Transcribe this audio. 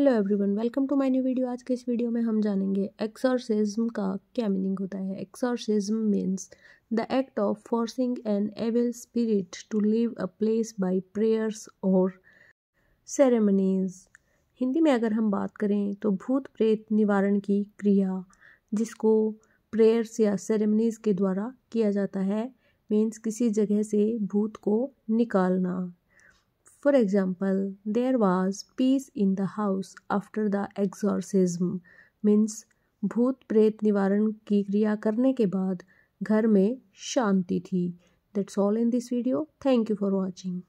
hello everyone welcome to my new video आज के इस वीडियो में हम जानेंगे एक्सॉर्सिज्म का क्या मीनिंग होता है exorcism means the act of forcing an evil spirit to leave a place by prayers और सेरेमनीज हिंदी में अगर हम बात करें तो भूत प्रेत निवारण की क्रिया जिसको प्रेयर्स या सेरेमनीज के द्वारा किया जाता है मीन्स किसी जगह से भूत को निकालना for example there was peace in the house after the exorcism means भूत प्रेत निवारण की क्रिया करने के बाद घर में शांति थी that's all in this video thank you for watching